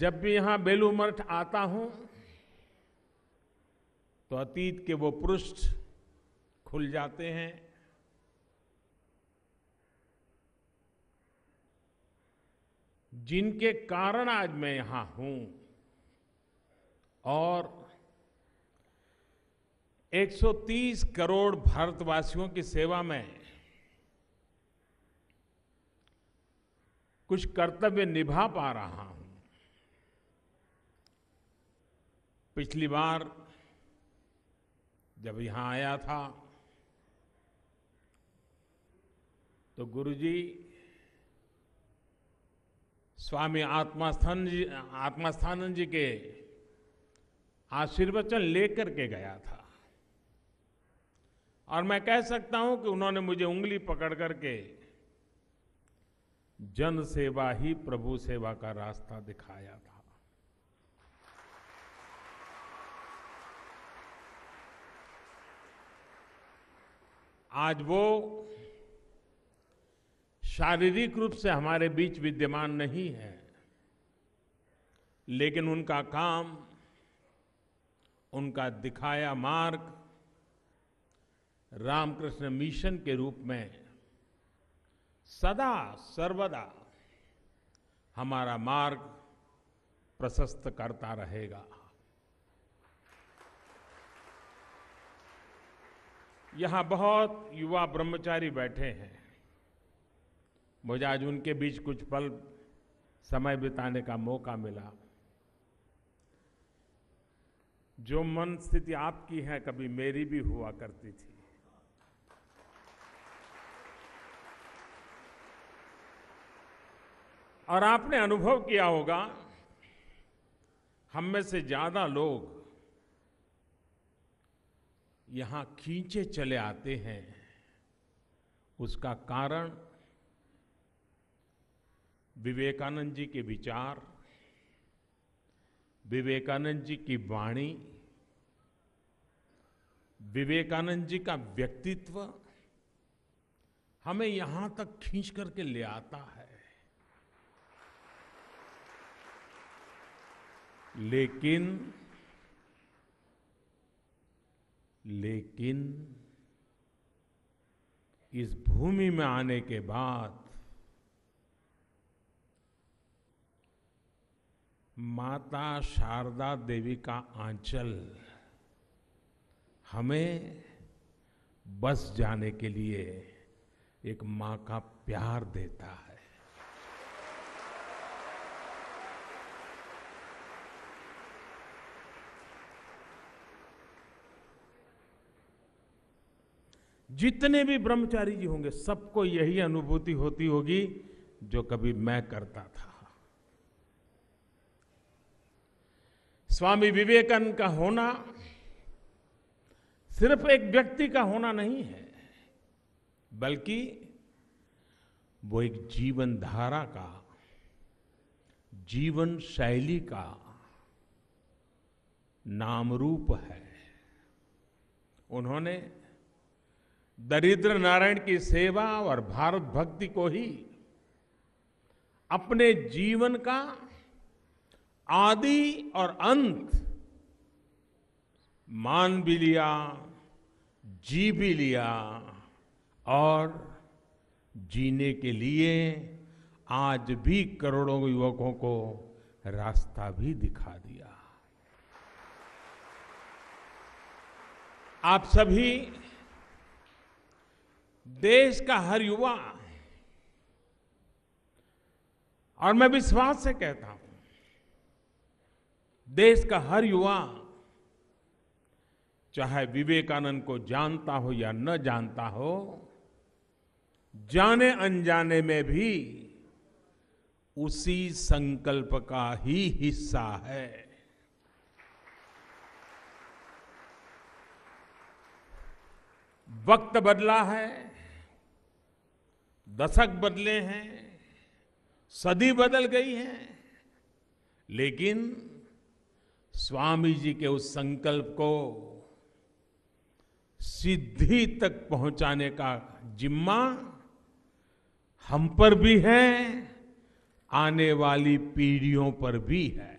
जब भी यहां बेलू मठ आता हूं तो अतीत के वो पृष्ठ खुल जाते हैं जिनके कारण आज मैं यहां हूं और 130 करोड़ भारतवासियों की सेवा में कुछ कर्तव्य निभा पा रहा हूं पिछली बार जब यहाँ आया था तो गुरुजी स्वामी आत्मास्थान जी आत्मास्थानंद जी के आशीर्वचन लेकर के गया था और मैं कह सकता हूं कि उन्होंने मुझे उंगली पकड़ करके जन सेवा ही प्रभु सेवा का रास्ता दिखाया था आज वो शारीरिक रूप से हमारे बीच विद्यमान नहीं है लेकिन उनका काम उनका दिखाया मार्ग रामकृष्ण मिशन के रूप में सदा सर्वदा हमारा मार्ग प्रशस्त करता रहेगा यहां बहुत युवा ब्रह्मचारी बैठे हैं मुझे आज उनके बीच कुछ पल समय बिताने का मौका मिला जो मन स्थिति आपकी है कभी मेरी भी हुआ करती थी और आपने अनुभव किया होगा हम में से ज्यादा लोग यहाँ खींचे चले आते हैं उसका कारण विवेकानंद जी के विचार विवेकानंद जी की वाणी विवेकानंद जी का व्यक्तित्व हमें यहां तक खींच करके ले आता है लेकिन लेकिन इस भूमि में आने के बाद माता शारदा देवी का आंचल हमें बस जाने के लिए एक माँ का प्यार देता है जितने भी ब्रह्मचारी जी होंगे सबको यही अनुभूति होती होगी जो कभी मैं करता था स्वामी विवेकानंद का होना सिर्फ एक व्यक्ति का होना नहीं है बल्कि वो एक जीवन धारा का जीवन शैली का नाम रूप है उन्होंने दरिद्र नारायण की सेवा और भारत भक्ति को ही अपने जीवन का आदि और अंत मान भी लिया जी भी लिया और जीने के लिए आज भी करोड़ों युवकों को रास्ता भी दिखा दिया आप सभी देश का हर युवा और मैं विश्वास से कहता हूं देश का हर युवा चाहे विवेकानंद को जानता हो या न जानता हो जाने अनजाने में भी उसी संकल्प का ही हिस्सा है वक्त बदला है दशक बदले हैं सदी बदल गई है लेकिन स्वामी जी के उस संकल्प को सिद्धि तक पहुंचाने का जिम्मा हम पर भी है आने वाली पीढ़ियों पर भी है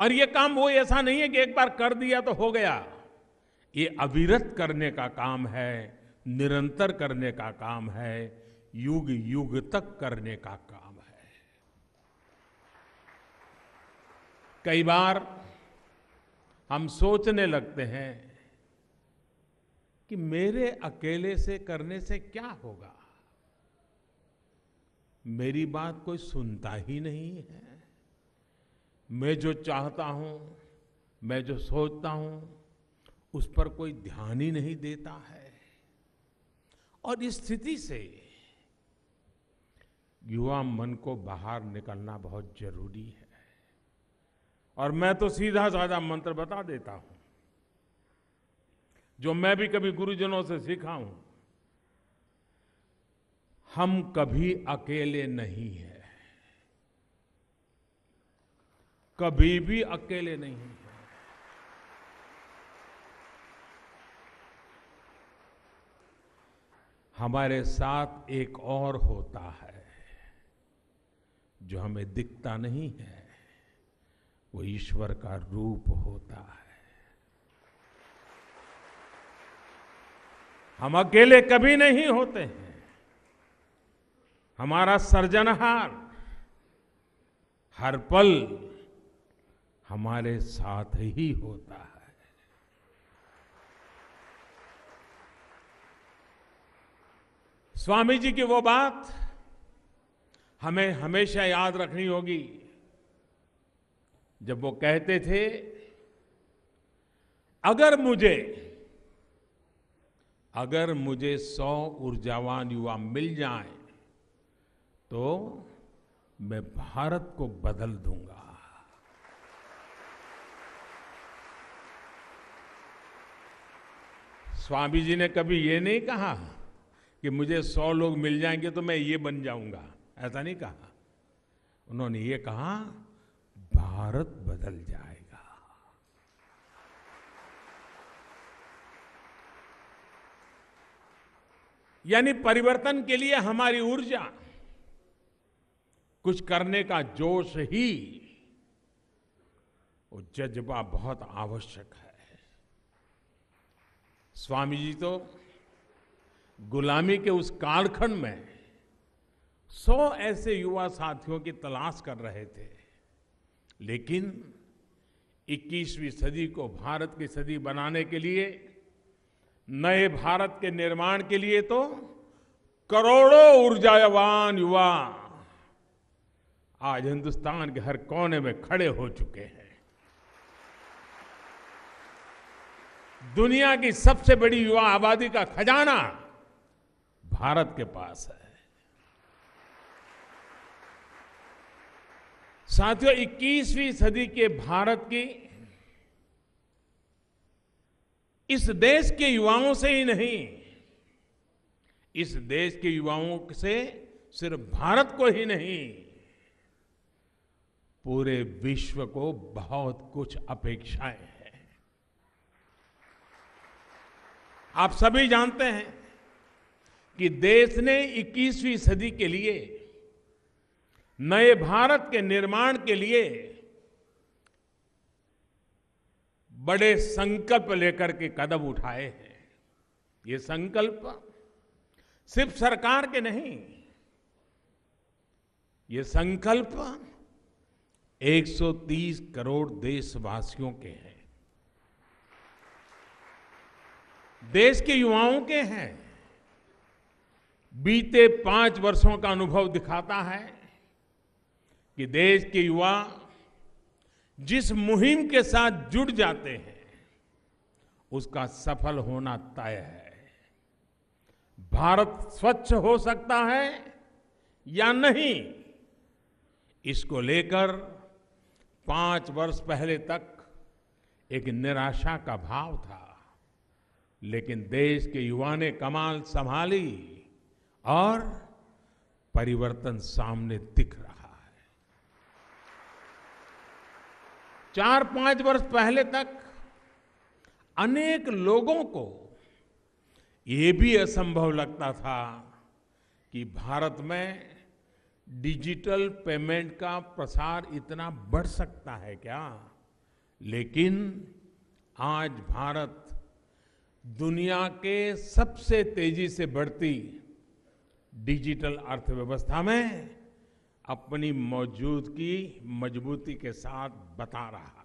और ये काम वो ऐसा नहीं है कि एक बार कर दिया तो हो गया ये अविरत करने का काम है निरंतर करने का काम है युग युग तक करने का काम है कई बार हम सोचने लगते हैं कि मेरे अकेले से करने से क्या होगा मेरी बात कोई सुनता ही नहीं है मैं जो चाहता हूँ मैं जो सोचता हूँ उस पर कोई ध्यान ही नहीं देता है और इस स्थिति से युवा मन को बाहर निकलना बहुत जरूरी है और मैं तो सीधा साधा मंत्र बता देता हूं जो मैं भी कभी गुरुजनों से सीखा हूं हम कभी अकेले नहीं है कभी भी अकेले नहीं है हमारे साथ एक और होता है जो हमें दिखता नहीं है वो ईश्वर का रूप होता है हम अकेले कभी नहीं होते हैं हमारा सर्जनहार हर पल हमारे साथ ही होता है स्वामी जी की वो बात हमें हमेशा याद रखनी होगी जब वो कहते थे अगर मुझे अगर मुझे सौ ऊर्जावान युवा मिल जाए तो मैं भारत को बदल दूंगा स्वामी जी ने कभी ये नहीं कहा कि मुझे सौ लोग मिल जाएंगे तो मैं ये बन जाऊंगा ऐसा नहीं कहा उन्होंने ये कहा भारत बदल जाएगा यानी परिवर्तन के लिए हमारी ऊर्जा कुछ करने का जोश ही वो जज्बा बहुत आवश्यक है स्वामी जी तो गुलामी के उस कालखंड में सौ ऐसे युवा साथियों की तलाश कर रहे थे लेकिन 21वीं सदी को भारत की सदी बनाने के लिए नए भारत के निर्माण के लिए तो करोड़ों ऊर्जावान युवा आज हिंदुस्तान के हर कोने में खड़े हो चुके हैं दुनिया की सबसे बड़ी युवा आबादी का खजाना भारत के पास है साथियों 21वीं सदी के भारत की इस देश के युवाओं से ही नहीं इस देश के युवाओं से सिर्फ भारत को ही नहीं पूरे विश्व को बहुत कुछ अपेक्षाएं हैं आप सभी जानते हैं कि देश ने 21वीं सदी के लिए नए भारत के निर्माण के लिए बड़े संकल्प लेकर के कदम उठाए हैं ये संकल्प सिर्फ सरकार के नहीं ये संकल्प 130 करोड़ देशवासियों के हैं देश के युवाओं के हैं बीते पांच वर्षों का अनुभव दिखाता है कि देश के युवा जिस मुहिम के साथ जुट जाते हैं उसका सफल होना तय है भारत स्वच्छ हो सकता है या नहीं इसको लेकर पांच वर्ष पहले तक एक निराशा का भाव था लेकिन देश के युवा ने कमाल संभाली और परिवर्तन सामने दिख रहा है चार पांच वर्ष पहले तक अनेक लोगों को ये भी असंभव लगता था कि भारत में डिजिटल पेमेंट का प्रसार इतना बढ़ सकता है क्या लेकिन आज भारत दुनिया के सबसे तेजी से बढ़ती डिजिटल अर्थव्यवस्था में अपनी मौजूदगी मजबूती के साथ बता रहा है